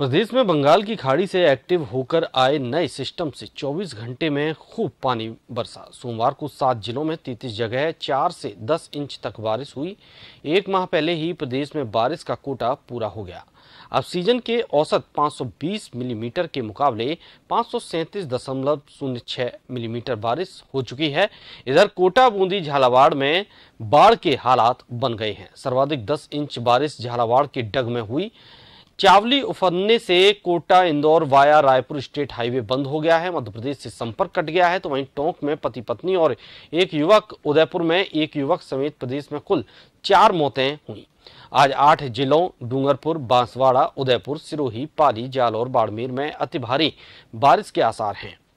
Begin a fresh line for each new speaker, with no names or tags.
प्रदेश में बंगाल की खाड़ी से एक्टिव होकर आए नए सिस्टम से 24 घंटे में खूब पानी बरसा सोमवार को सात जिलों में तैतीस जगह चार से 10 इंच तक बारिश हुई एक माह पहले ही प्रदेश में बारिश का कोटा पूरा हो गया अब सीजन के औसत 520 मिलीमीटर के मुकाबले पाँच मिलीमीटर बारिश हो चुकी है इधर कोटा बूंदी झालावाड़ में बाढ़ के हालात बन गए हैं सर्वाधिक 10 इंच बारिश झालावाड़ के डग में हुई चावली उफरने से Kota Indore via Raipur state highway बंद हो गया है मध्य प्रदेश से संपर्क कट गया है तो वहीं टोंक में पति पत्नी और एक युवक उदयपुर में एक युवक समेत प्रदेश में कुल चार मौतें हुई आज आठ जिलों डूंगरपुर बांसवाड़ा उदयपुर सिरोही पाली जालौर बाड़मेर में अति भारी बारिश के आसार हैं